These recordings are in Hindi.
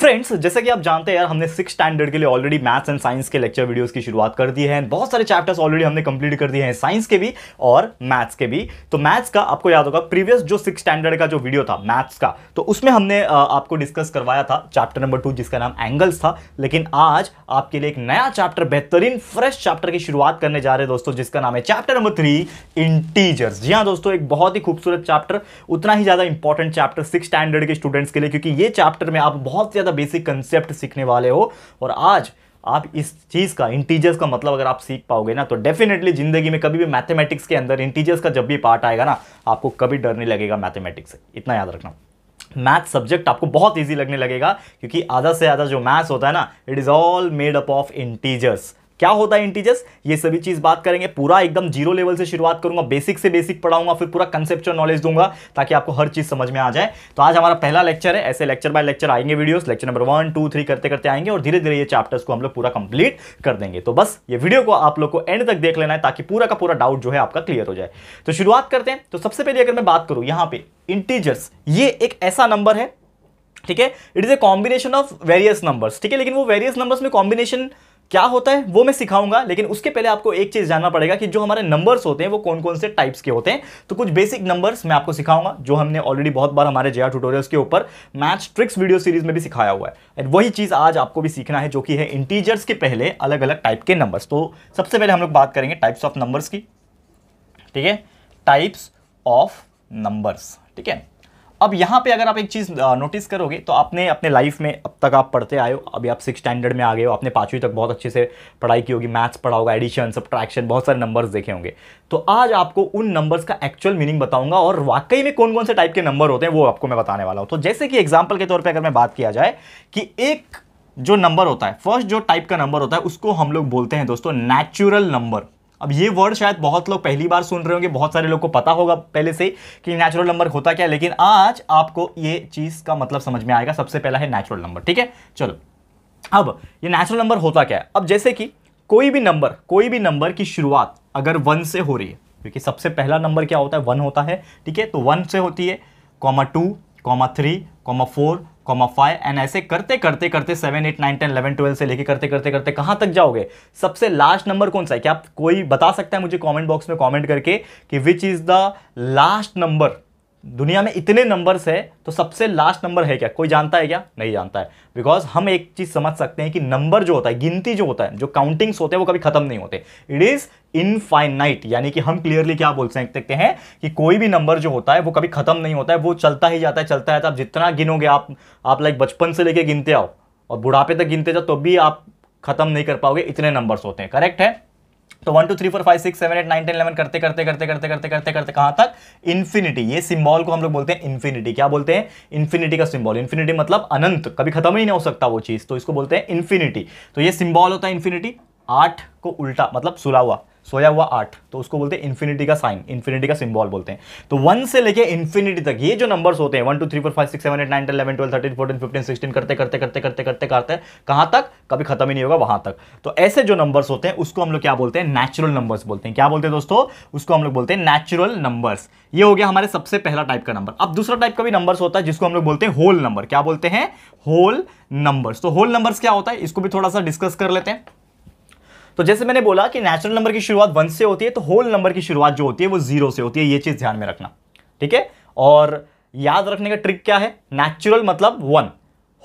फ्रेंड्स जैसे कि आप जानते हैं यार हमने सिक्स स्टैंडर्ड के लिए ऑलरेडी मैथ्स एंड साइंस के लेक्चर वीडियोस की शुरुआत कर दी है बहुत सारे चैप्टर्स ऑलरेडी हमने कंप्लीट कर दिए हैं साइंस के भी और मैथ्स के भी तो मैथ्स का आपको याद होगा प्रीवियस जो सिक्स स्टैंडर्ड का जो वीडियो था मैथ्स का तो उसमें हमने आपको डिस्कस करवाया था चैप्टर नंबर टू जिसका नाम एंगल्स था लेकिन आज आपके लिए एक नया चैप्टर बेहतरीन फ्रेश चैप्टर की शुरुआत करने जा रहे हैं दोस्तों जिसका नाम है चैप्टर नंबर थ्री इंटीजर्स जी हाँ दोस्तों एक बहुत ही खूबसूरत चैप्टर उतना ही ज़्यादा इंपॉर्टेंट चैप्टर सिक्स स्टैंडर्ड के स्टूडेंट्स के लिए क्योंकि ये चैप्टर में आप बहुत ज़्यादा बेसिक कंसेप्ट सीखने वाले हो और आज आप इस चीज़ का इंटीजर्स का मतलब अगर आप सीख पाओगे ना तो डेफिनेटली ज़िंदगी में कभी भी मैथमेटिक्स के अंदर इंटीजर्स का जब भी पार्ट आएगा ना आपको कभी डर नहीं लगेगा मैथमेटिक्स से इतना याद रखना मैथ सब्जेक्ट आपको बहुत इजी लगने लगेगा क्योंकि आधा से आधा जो मैथ्स होता है ना it is all made up of integers क्या होता है इंटीजर्स ये सभी चीज बात करेंगे पूरा एकदम जीरो लेवल से शुरुआत करूंगा बेसिक से बेसिक पढ़ाऊंगा फिर पूरा कंसेप्चुअल नॉलेज दूंगा ताकि आपको हर चीज समझ में आ जाए तो आज हमारा पहला लेक्चर है ऐसे लेक्चर बाय लेक्चर आएंगे videos lecture number one two three करते करते आएंगे और धीरे धीरे ये चैप्टर्स को हम लोग पूरा कंप्लीट कर देंगे तो बस ये वीडियो को आप लोग को एंड तक देख लेना है ताकि पूरा का पूरा डाउट जो है आपका क्लियर हो जाए तो शुरुआत करते हैं तो सबसे पहले अगर मैं बात करूं यहां पे इंटीजर्स ये एक ऐसा नंबर है ठीक है it is a combination of various numbers ठीक है लेकिन वो वेरियस नंबर्स में कॉम्बिनेशन combination... क्या होता है वो मैं सिखाऊंगा लेकिन उसके पहले आपको एक चीज़ जानना पड़ेगा कि जो हमारे नंबर्स होते हैं वो कौन कौन से टाइप्स के होते हैं तो कुछ बेसिक नंबर्स मैं आपको सिखाऊंगा जो हमने ऑलरेडी बहुत बार हमारे जया ट्यूटोरियल्स के ऊपर मैथ ट्रिक्स वीडियो सीरीज में भी सिखाया हुआ है एंड वही चीज़ आज आपको भी सीखना है जो कि है इंटीजर्स के पहले अलग अलग टाइप के नंबर्स तो सबसे पहले हम लोग बात करेंगे टाइप्स ऑफ नंबर्स की ठीक है टाइप्स ऑफ नंबर्स ठीक है अब यहां पे अगर आप एक चीज़ नोटिस करोगे तो आपने अपने लाइफ में तक आप पढ़ते आए हो अभी आप सिक्स स्टैंडर्ड में आ गए हो आपने पाँचवीं तक बहुत अच्छे से पढ़ाई की होगी मैथ्स पढ़ा होगा एडिशन सब्ट्रैक्शन बहुत सारे नंबर्स देखे होंगे तो आज आपको उन नंबर्स का एक्चुअल मीनिंग बताऊंगा और वाकई में कौन कौन से टाइप के नंबर होते हैं वो आपको मैं बताने वाला हूँ तो जैसे कि एग्जाम्पल के तौर पर अगर मैं बात किया जाए कि एक जो नंबर होता है फर्स्ट जो टाइप का नंबर होता है उसको हम लोग बोलते हैं दोस्तों नेचुरल नंबर अब ये वर्ड शायद बहुत लोग पहली बार सुन रहे होंगे बहुत सारे लोग को पता होगा पहले से कि नेचुरल नंबर होता क्या है लेकिन आज आपको ये चीज़ का मतलब समझ में आएगा सबसे पहला है नेचुरल नंबर ठीक है चलो अब ये नेचुरल नंबर होता क्या है अब जैसे कि कोई भी नंबर कोई भी नंबर की शुरुआत अगर वन से हो रही है क्योंकि सबसे पहला नंबर क्या होता है वन होता है ठीक है तो वन से होती है comma two comma three comma four comma five and ऐसे करते करते करते seven eight nine ten eleven twelve से लेके करते करते करते कहाँ तक जाओगे सबसे लास्ट नंबर कौन सा है क्या आप कोई बता सकता है मुझे कमेंट बॉक्स में कमेंट करके कि which is the last number दुनिया में इतने नंबर्स है तो सबसे लास्ट नंबर है क्या कोई जानता है क्या नहीं जानता है बिकॉज हम एक चीज़ समझ सकते हैं कि नंबर जो होता है गिनती जो होता है जो काउंटिंग्स होते हैं वो कभी खत्म नहीं होते इट इज़ इनफाइनाइट यानी कि हम क्लियरली क्या बोल सकते हैं कि कोई भी नंबर जो होता है वो कभी खत्म नहीं होता है वो चलता ही जाता है चलता है तो आप जितना गिनोगे आप आप लाइक बचपन से लेके गिनते आओ और बुढ़ापे तक गिनते जाओ तो भी आप खत्म नहीं कर पाओगे इतने नंबर्स होते हैं करेक्ट है तो one two three four five six seven eight nine ten eleven करते करते करते करते करते करते करते कहां तक इन्फिनिटी ये सिंबल को हम लोग बोलते हैं इन्फिनिटी क्या बोलते हैं इन्फिनिटी का सिंबल इन्फिनिटी मतलब अनंत कभी खत्म ही नहीं हो सकता वो चीज़ तो इसको बोलते हैं इन्फिनिटी तो ये सिंबल होता है इन्फिनिटी आठ को उल्टा मतलब सुला हुआ सोया हुआ आठ तो उसको बोलते हैं इन्फिनिटी का साइन इन्फिनिटी का सिंबल बोलते हैं तो वन से लेके इन्फिनिटी तक ये जो नंबर्स होते हैं one two three four five six seven eight nine eleven twelve thirteen fourteen fifteen sixteen करते करते करते करते करते करते कहाँ तक कभी खत्म ही नहीं होगा वहां तक तो ऐसे जो नंबर्स होते हैं उसको हम लोग क्या बोलते हैं नेचुरल नंबर्स बोलते हैं क्या बोलते हैं दोस्तों उसको हम लोग बोलते हैं नेचुरल नंबर्स ये हो गया हमारे सबसे पहला टाइप का नंबर अब दूसरा टाइप का भी नंबर्स होता है जिसको हम लोग बोलते हैं होल नंबर क्या बोलते हैं होल नंबर्स तो होल नंबर्स क्या होता है इसको भी थोड़ा सा डिस्कस कर लेते हैं तो जैसे मैंने बोला कि नेचुरल नंबर की शुरुआत वन से होती है तो होल नंबर की शुरुआत जो होती है वो जीरो से होती है ये चीज़ ध्यान में रखना ठीक है और याद रखने का ट्रिक क्या है नेचुरल मतलब वन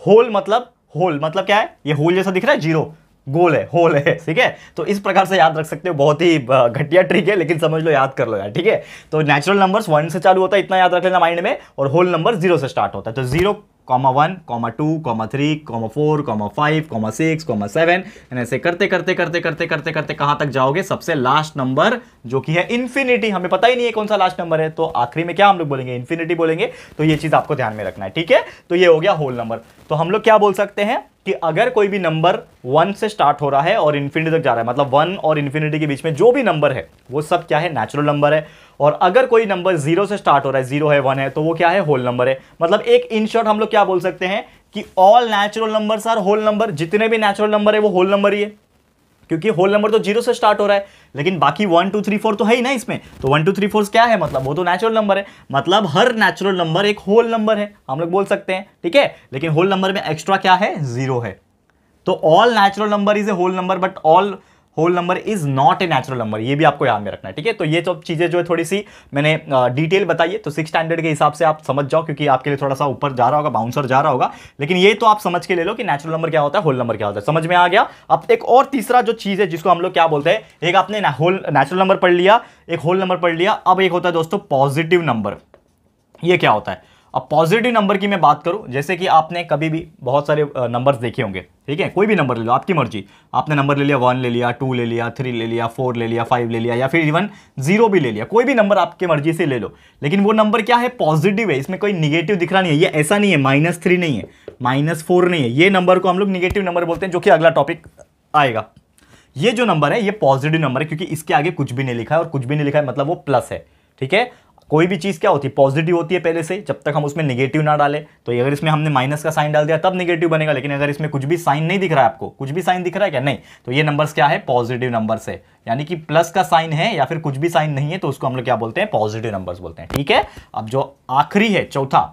होल मतलब होल मतलब क्या है ये होल जैसा दिख रहा है जीरो गोल है होल है ठीक है तो इस प्रकार से याद रख सकते हो बहुत ही घटिया ट्रिक है लेकिन समझ लो याद कर लो यार ठीक है तो नेचुरल नंबर्स वन से चालू होता है इतना याद रख लेना माइंड में और होल नंबर जीरो से स्टार्ट होता है तो zero comma one comma two comma three comma four comma five comma six comma seven and ऐसे करते करते करते करते करते करते कहाँ तक जाओगे सबसे लास्ट नंबर जो कि है इन्फिनिटी हमें पता ही नहीं है कौन सा लास्ट नंबर है तो आखिरी में क्या हम लोग बोलेंगे इन्फिनिटी बोलेंगे तो ये चीज़ आपको ध्यान में रखना है ठीक है तो ये हो गया होल नंबर तो हम लोग क्या बोल सकते हैं कि अगर कोई भी नंबर वन से स्टार्ट हो रहा है और इन्फिनिटी तक जा रहा है मतलब वन और इन्फिनिटी के बीच में जो भी नंबर है वो सब क्या है नेचुरल नंबर है और अगर कोई नंबर जीरो से स्टार्ट हो रहा है जीरो है वन है तो वो क्या है होल नंबर है मतलब एक इन शॉर्ट हम लोग क्या बोल सकते हैं कि all natural numbers are whole number जितने भी नेचुरल नंबर है वो होल नंबर ही है क्योंकि होल नंबर तो जीरो से स्टार्ट हो रहा है लेकिन बाकी वन टू थ्री फोर तो है ही ना इसमें तो वन टू थ्री फोर क्या है मतलब वो तो नेचुरल नंबर है मतलब हर नेचुरल नंबर एक होल नंबर है हम लोग बोल सकते हैं ठीक है लेकिन होल नंबर में एक्स्ट्रा क्या है जीरो है तो all natural number is a whole number but all whole number is not a natural number ये भी आपको याद में रखना है ठीक है तो ये सब चीज़ें जो है थोड़ी सी मैंने डिटेल बताई है तो सिक्स स्टैंडर्ड के हिसाब से आप समझ जाओ क्योंकि आपके लिए थोड़ा सा ऊपर जा रहा होगा बाउंसर जा रहा होगा लेकिन ये तो आप समझ के ले लो कि नेचुरल नंबर क्या होता है होल नंबर क्या होता है समझ में आ गया अब एक और तीसरा जो चीज़ है जिसको हम लोग क्या बोलते हैं एक आपने होल नेचुरल नंबर पढ़ लिया एक होल नंबर पढ़ लिया अब एक होता है दोस्तों पॉजिटिव नंबर ये क्या होता है अब पॉजिटिव नंबर की मैं बात करूं जैसे कि आपने कभी भी बहुत सारे नंबर्स देखे होंगे ठीक है कोई भी नंबर ले लो आपकी मर्जी आपने नंबर ले लिया वन ले लिया टू ले लिया थ्री ले लिया फोर ले लिया फाइव ले लिया या फिर इवन जीरो भी ले लिया कोई भी नंबर आपकी मर्जी से ले लो लेकिन वो नंबर क्या है पॉजिटिव है इसमें कोई निगेटिव दिख रहा नहीं है ये ऐसा नहीं है माइनस थ्री नहीं है माइनस फोर नहीं है ये नंबर को हम लोग निगेटिव नंबर बोलते हैं जो कि अगला टॉपिक आएगा ये जो नंबर है ये पॉजिटिव नंबर है क्योंकि इसके आगे कुछ भी नहीं लिखा है और कुछ भी नहीं लिखा है मतलब वो प्लस है ठीक है कोई भी चीज़ क्या होती है पॉजिटिव होती है पहले से जब तक हम उसमें निगेटिव ना डालें तो अगर इसमें हमने माइनस का साइन डाल दिया तब निगेटिव बनेगा लेकिन अगर इसमें कुछ भी साइन नहीं दिख रहा है आपको कुछ भी साइन दिख रहा है क्या नहीं तो ये नंबर्स क्या है पॉजिटिव नंबर्स है यानी कि प्लस का साइन है या फिर कुछ भी साइन नहीं है तो उसको हम लोग क्या बोलते हैं पॉजिटिव नंबर्स बोलते हैं ठीक है अब जो आखिरी है चौथा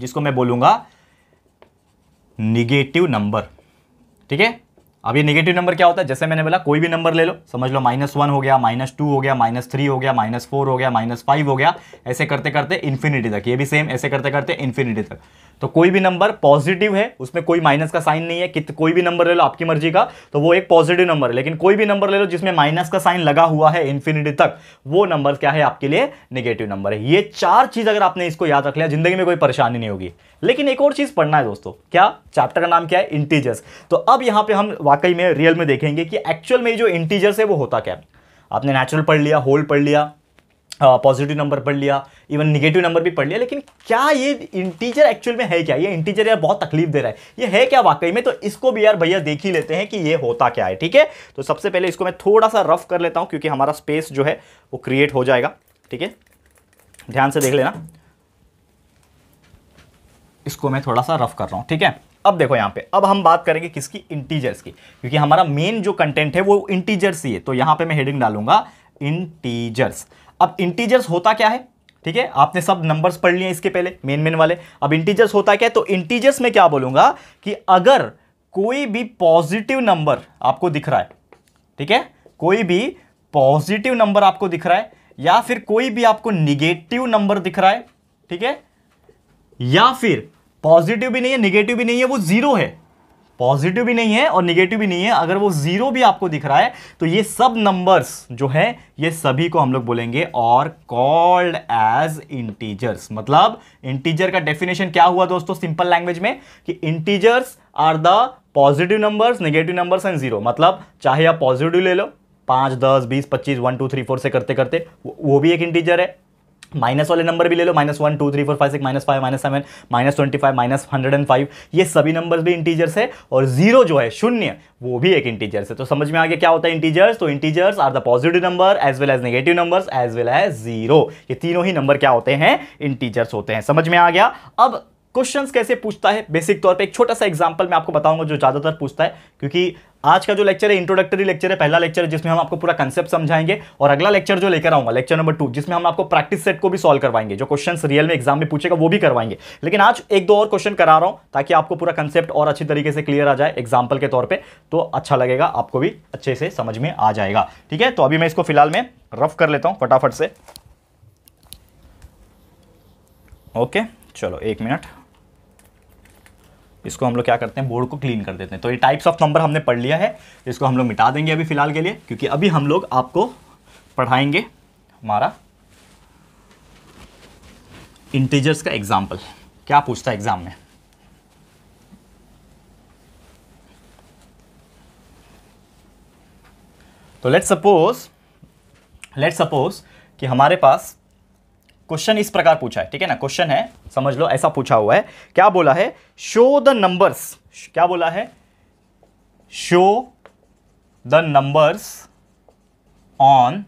जिसको मैं बोलूंगा निगेटिव नंबर ठीक है अब ये नेगेटिव नंबर क्या होता है जैसे मैंने बोला कोई भी नंबर ले लो समझ लो माइनस वन हो गया माइनस टू हो गया माइनस थ्री हो गया माइनस फोर हो गया माइनस फाइव हो गया ऐसे करते करते इन्फिनिटी तक ये भी सेम ऐसे करते करते इन्फिनिटी तक तो कोई भी नंबर पॉजिटिव है उसमें कोई माइनस का साइन नहीं है कित कोई भी नंबर ले लो आपकी मर्जी का तो वो एक पॉजिटिव नंबर है लेकिन कोई भी नंबर ले लो जिसमें माइनस का साइन लगा हुआ है इन्फिनिटी तक वो नंबर क्या है आपके लिए निगेटिव नंबर है ये चार चीज़ अगर आपने इसको याद रख लिया जिंदगी में कोई परेशानी नहीं होगी लेकिन एक और चीज़ पढ़ना है दोस्तों क्या चैप्टर का नाम क्या है इंटीजर्स तो अब यहां पे हम वाकई में रियल में देखेंगे कि एक्चुअल में जो इंटीजर्स है वो होता क्या आपने नेचुरल पढ़ लिया होल पढ़ लिया पॉजिटिव नंबर पढ़ लिया इवन निगेटिव नंबर भी पढ़ लिया लेकिन क्या ये इंटीजर एक्चुअल में है क्या ये इंटीजर यार बहुत तकलीफ दे रहा है ये है क्या वाकई में तो इसको भी यार भैया देख ही लेते हैं कि ये होता क्या है ठीक है तो सबसे पहले इसको मैं थोड़ा सा रफ कर लेता हूँ क्योंकि हमारा स्पेस जो है वो क्रिएट हो जाएगा ठीक है ध्यान से देख लेना इसको मैं थोड़ा सा रफ कर रहा हूँ ठीक है अब देखो यहाँ पे अब हम बात करेंगे किसकी इंटीजर्स की क्योंकि हमारा मेन जो कंटेंट है वो इंटीजर्स ही है तो यहाँ पे मैं हेडिंग डालूंगा इंटीजर्स अब इंटीजर्स होता क्या है ठीक है आपने सब नंबर्स पढ़ लिए इसके पहले मेन मेन वाले अब इंटीजर्स होता क्या है तो इंटीजर्स में क्या बोलूंगा कि अगर कोई भी पॉजिटिव नंबर आपको दिख रहा है ठीक है कोई भी पॉजिटिव नंबर आपको दिख रहा है या फिर कोई भी आपको निगेटिव नंबर दिख रहा है ठीक है या फिर पॉजिटिव भी नहीं है निगेटिव भी नहीं है वो जीरो है पॉजिटिव भी नहीं है और निगेटिव भी नहीं है अगर वो जीरो भी आपको दिख रहा है तो ये सब नंबर्स जो है ये सभी को हम लोग बोलेंगे और कॉल्ड एज इंटीजर्स मतलब इंटीजर का डेफिनेशन क्या हुआ दोस्तों सिंपल लैंग्वेज में कि integers are the positive numbers negative numbers and zero मतलब चाहे आप पॉजिटिव ले लो पाँच दस बीस पच्चीस वन टू थ्री फोर से करते करते वो भी एक इंटीजर है माइनस वाले नंबर भी ले लो minus one two three four five six minus five minus seven minus twenty five minus hundred and five ये सभी नंबर्स भी इंटीजर्स है और जीरो जो है शून्य वो भी एक इंटीजर्स है तो समझ में आगे क्या होता है इंटीजर्स तो integers are the positive number as well as negative number as well as zero ये तीनों ही नंबर क्या होते हैं इंटीजर्स होते हैं समझ में आ गया अब क्वेश्चंस कैसे पूछता है बेसिक तौर पे एक छोटा सा एग्जांपल मैं आपको बताऊंगा जो ज़्यादातर पूछता है क्योंकि आज का जो लेक्चर है इंट्रोडक्टरी लेक्चर है पहला लेक्चर है जिसमें हम आपको पूरा कंसेप्ट समझाएंगे और अगला लेक्चर जो लेकर आऊंगा लेक्चर नंबर टू जिसमें हम आपको प्रैक्टिस सेट को भी सॉल्व करवाएंगे जो क्वेश्चन रियल में एग्जाम में पूछेगा वो भी करवाएंगे लेकिन आज एक दो और क्वेश्चन करा रहा हूं ताकि आपको पूरा कंसेप्ट और अच्छी तरीके से क्लियर आ जाए एग्जाम्पल के तौर पर तो अच्छा लगेगा आपको भी अच्छे से समझ में आ जाएगा ठीक है तो अभी मैं इसको फिलहाल में रफ कर लेता हूँ फटाफट से ओके चलो एक मिनट इसको हम लोग क्या करते हैं बोर्ड को क्लीन कर देते हैं तो ये टाइप्स ऑफ नंबर हमने पढ़ लिया है इसको हम लोग मिटा देंगे अभी फ़िलहाल के लिए क्योंकि अभी हम लोग आपको पढ़ाएंगे हमारा इंटीजर्स का एग्जाम्पल क्या पूछता है एग्ज़ाम में तो लेट सपोज लेट सपोज कि हमारे पास क्वेश्चन इस प्रकार पूछा है ठीक है ना क्वेश्चन है समझ लो ऐसा पूछा हुआ है क्या बोला है शो द नंबर्स क्या बोला है show the numbers on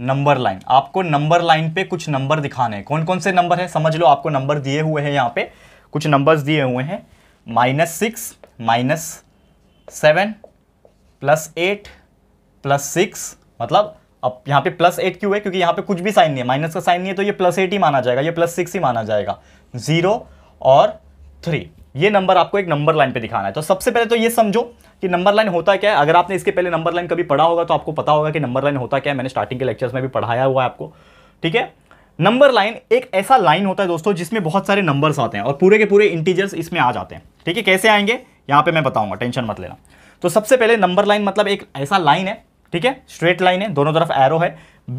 number line आपको नंबर लाइन पे कुछ नंबर दिखाने हैं कौन कौन से नंबर है समझ लो आपको नंबर दिए हुए हैं यहाँ पे कुछ नंबर्स दिए हुए हैं minus six minus seven plus eight plus six मतलब अब यहाँ पे प्लस एट क्यों है क्योंकि यहाँ पे कुछ भी साइन नहीं है माइनस का साइन नहीं है तो ये प्लस एट ही माना जाएगा ये प्लस सिक्स ही माना जाएगा जीरो और थ्री ये नंबर आपको एक नंबर लाइन पे दिखाना है तो सबसे पहले तो ये समझो कि नंबर लाइन होता क्या है अगर आपने इसके पहले नंबर लाइन कभी पढ़ा होगा तो आपको पता होगा कि नंबर लाइन होता क्या है मैंने स्टार्टिंग के लेक्चर्स में भी पढ़ाया हुआ है आपको ठीक है नंबर लाइन एक ऐसा लाइन होता है दोस्तों जिसमें बहुत सारे नंबर्स आते हैं और पूरे के पूरे इंटीजर्स इसमें आ जाते हैं ठीक है कैसे आएंगे यहाँ पर मैं बताऊंगा टेंशन मत लेना तो सबसे पहले नंबर लाइन मतलब एक ऐसा लाइन है ठीक है स्ट्रेट लाइन है दोनों तरफ एरो है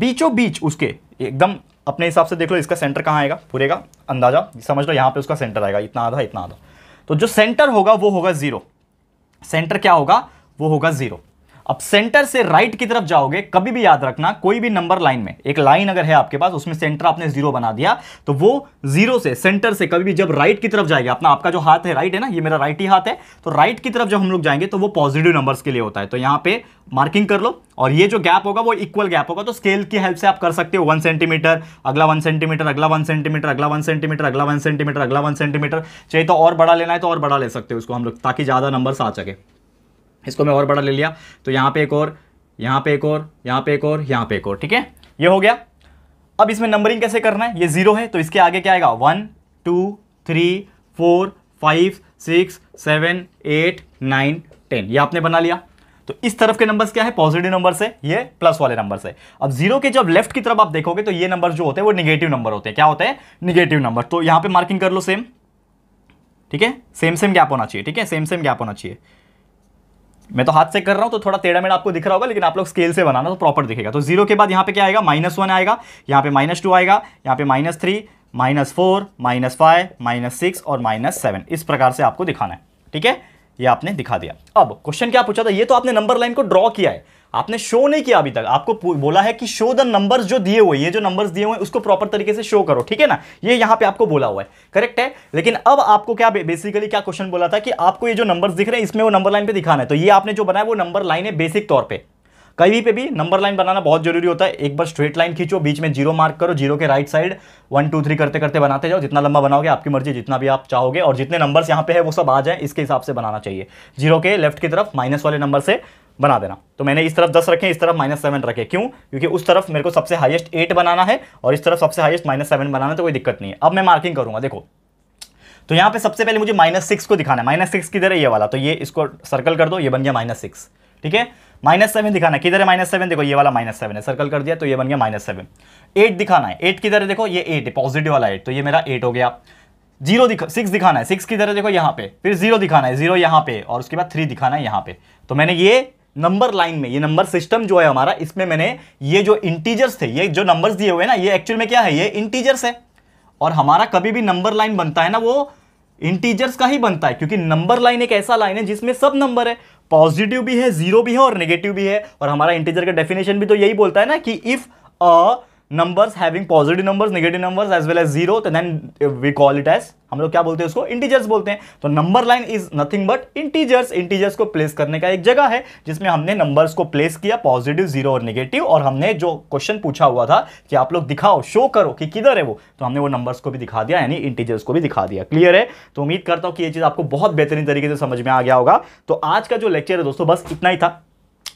बीचों बीच उसके एकदम अपने हिसाब से देख लो इसका सेंटर कहाँ आएगा पूरे का अंदाजा समझ लो यहाँ पे उसका सेंटर आएगा इतना आधा इतना आधा तो जो सेंटर होगा वो होगा जीरो सेंटर क्या होगा वो होगा जीरो अब सेंटर से राइट की तरफ जाओगे कभी भी याद रखना कोई भी नंबर लाइन में एक लाइन अगर है आपके पास उसमें सेंटर आपने जीरो बना दिया तो वो जीरो से सेंटर से कभी भी जब राइट की तरफ जाएगा अपना आपका जो हाथ है राइट है ना ये मेरा राइट ही हाथ है तो राइट की तरफ जब हम लोग जाएंगे तो वो पॉजिटिव नंबर्स के लिए होता है तो यहाँ पे मार्किंग कर लो और ये जो गैप होगा वो इक्वल गैप होगा तो स्केल की हेल्प से आप कर सकते हो वन सेंटीमीटर अगला वन सेंटीमीटर अगला वन सेंटीमीटर अगला वन सेंटीमीटर अगला वन सेंटीमीटर अगला वन सेंटीमीटर चाहिए तो और बड़ा लेना है तो और बड़ा ले सकते हो उसको हम लोग ताकि ज़्यादा नंबर्स आ सके इसको मैं और बड़ा ले लिया तो यहां पे एक और यहां पे एक और यहां पे एक और यहां पे एक और ठीक है ये हो गया अब इसमें नंबरिंग कैसे करना है ये जीरो है तो इसके आगे क्या आएगा one two three four five six seven eight nine ten ये आपने बना लिया तो इस तरफ के नंबर्स क्या है पॉजिटिव नंबर से ये प्लस वाले नंबर से अब जीरो के जब लेफ्ट की तरफ आप देखोगे तो ये नंबर जो होते हैं वो निगेटिव नंबर होते हैं क्या होते हैं निगेटिव नंबर तो यहां पे मार्किंग कर लो सेम ठीक है सेम सेम गैप होना चाहिए ठीक है सेम सेम गैप होना चाहिए मैं तो हाथ से कर रहा हूं तो थोड़ा टेढ़ा मेढ़ा आपको दिख रहा होगा लेकिन आप लोग स्केल से बनाना तो प्रॉपर दिखेगा तो जीरो के बाद यहां पे क्या आएगा माइनस वन आएगा यहाँ पे माइनस टू आएगा यहां पे minus three minus four minus five minus six और माइनस सेवन इस प्रकार से आपको दिखाना है ठीक है ये आपने दिखा दिया अब क्वेश्चन क्या पूछा था ये तो आपने नंबर लाइन को ड्रॉ किया है आपने शो नहीं किया अभी तक आपको बोला है कि शो द नंबर्स जो दिए हुए ये जो नंबर्स दिए हुए उसको प्रॉपर तरीके से शो करो ठीक है ना ये यहां पे आपको बोला हुआ है करेक्ट है लेकिन अब आपको क्या बेसिकली क्या क्वेश्चन बोला था कि आपको ये जो नंबर्स दिख रहे हैं इसमें वो नंबर लाइन पे दिखाना है तो ये आपने जो बनाया वो नंबर लाइन है बेसिक तौर पर कहीं पे भी नंबर लाइन बनाना बहुत जरूरी होता है एक बार स्ट्रेट लाइन खींचो बीच में जीरो मार्क करो जीरो के right side one two three करते करते बनाते जाओ जितना लंबा बनाओगे आपकी मर्जी जितना भी आप चाहोगे और जितने नंबर्स यहाँ पे है वो सब आ जाए इसके हिसाब से बनाना चाहिए जीरो के लेफ्ट की तरफ माइनस वाले नंबर से बना देना तो मैंने इस तरफ दस रखे इस तरफ माइनस सेवन रखे क्यों क्योंकि उस तरफ मेरे को सबसे हाईएस्ट एट बनाना है और इस तरफ सबसे हाईएस्ट माइनस सेवन बनाना है तो कोई दिक्कत नहीं है अब मैं मार्किंग करूंगा देखो तो यहाँ पे सबसे पहले मुझे माइनस सिक्स को दिखाना है माइनस सिक्स किधर है ये वाला तो ये इसको सर्कल कर दो ये बन गया माइनस सिक्स ठीक है माइनस सेवन दिखाना किधर है माइनस सेवन देखो ये वाला माइनस सेवन है सर्कल कर दिया तो ये बन गया माइनस सेवन एट दिखाना है एट किधर है देखो ये एट है पॉजिटिव वाला एट तो ये मेरा एट हो गया जीरो दिखा सिक्स दिखाना है सिक्स किधर है देखो यहाँ पे फिर जीरो दिखाना है जीरो यहाँ पे और उसके बाद थ्री दिखाना है यहाँ पे तो मैंने ये नंबर लाइन में ये नंबर सिस्टम जो है हमारा इसमें मैंने ये जो इंटीजर्स थे ये जो नंबर्स दिए हुए ना ये एक्चुअल में क्या है ये इंटीजर्स है और हमारा कभी भी नंबर लाइन बनता है ना वो इंटीजर्स का ही बनता है क्योंकि नंबर लाइन एक ऐसा लाइन है जिसमें सब नंबर है पॉजिटिव भी है जीरो भी है और नेगेटिव भी है और हमारा इंटीजर का डेफिनेशन भी तो यही बोलता है ना कि if a numbers having positive numbers negative numbers as well as zero then, तो then we call it as हम लोग क्या बोलते हैं उसको इंटीजर्स बोलते हैं तो number line is nothing but integers integers को प्लेस करने का एक जगह है जिसमें हमने नंबर्स को प्लेस किया पॉजिटिव जीरो और नेगेटिव और हमने जो क्वेश्चन पूछा हुआ था कि आप लोग दिखाओ शो करो कि किधर है वो तो हमने वो नंबर्स को भी दिखा दिया यानी इंटीजर्स को भी दिखा दिया क्लियर है तो उम्मीद करता हूँ कि ये चीज़ आपको बहुत बेहतरीन तरीके से समझ में आ गया होगा तो आज का जो लेक्चर है दोस्तों बस इतना ही था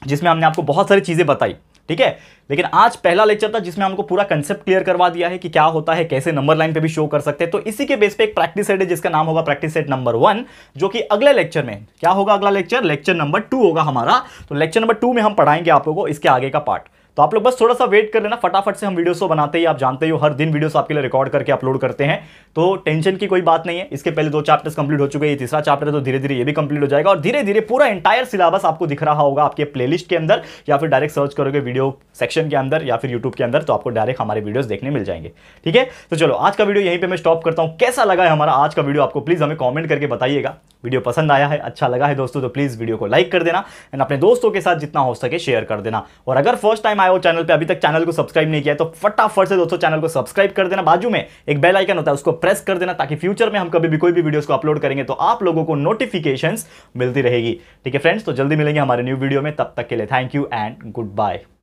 जिसमें हमने आपको बहुत सारी चीज़ें बताई ठीक है लेकिन आज पहला लेक्चर था जिसमें हमको पूरा कंसेप्ट क्लियर करवा दिया है कि क्या होता है कैसे नंबर लाइन पे भी शो कर सकते हैं तो इसी के बेस पे एक प्रैक्टिस सेट है जिसका नाम होगा प्रैक्टिस सेट नंबर वन जो कि अगले लेक्चर में क्या होगा अगला लेक्चर लेक्चर नंबर टू होगा हमारा तो लेक्चर नंबर टू में हम पढ़ाएंगे आप लोगों को इसके आगे का पार्ट तो आप लोग बस थोड़ा सा वेट कर लेना फटाफट से हम वीडियोस को तो बनाते ही आप जानते ही हो हर दिन वीडियोस आपके लिए रिकॉर्ड करके अपलोड करते हैं तो टेंशन की कोई बात नहीं है इसके पहले दो चैप्टर्स कंप्लीट हो चुके हैं तीसरा चैप्टर तो धीरे धीरे ये भी कंप्लीट हो जाएगा और धीरे धीरे पूरा एंटायर सिलेबस आपको दिख रहा होगा आपके प्ले के अंदर या फिर डायरेक्ट सर्च करोगे वीडियो सेक्शन के अंदर या फिर यूट्यूब के अंदर तो आपको डायरेक्ट हमारे वीडियो देखने मिल जाएंगे ठीक है तो चलो आज का वीडियो यहीं पर मैं स्टॉप करता हूँ कैसा लगा है हमारा आज का वीडियो आपको प्लीज़ हमें कॉमेंट करके बताइएगा वीडियो पसंद आया है अच्छा लगा है दोस्तों तो प्लीज़ वीडियो को लाइक कर देना एंड अपने दोस्तों के साथ जितना हो सके शेयर कर देना और अगर फर्स्ट टाइम आए हो चैनल पे अभी तक चैनल को सब्सक्राइब नहीं किया तो फटाफट से दोस्तों चैनल को सब्सक्राइब कर देना बाजू में एक बेल आइकन होता है उसको प्रेस कर देना ताकि फ्यूचर में हम कभी भी कोई भी वीडियोस को अपलोड करेंगे तो आप लोगों को नोटिफिकेशन मिलती रहेगी ठीक है फ्रेंड्स तो जल्दी मिलेंगे हमारे न्यू वीडियो में तब तक के लिए thank you and good bye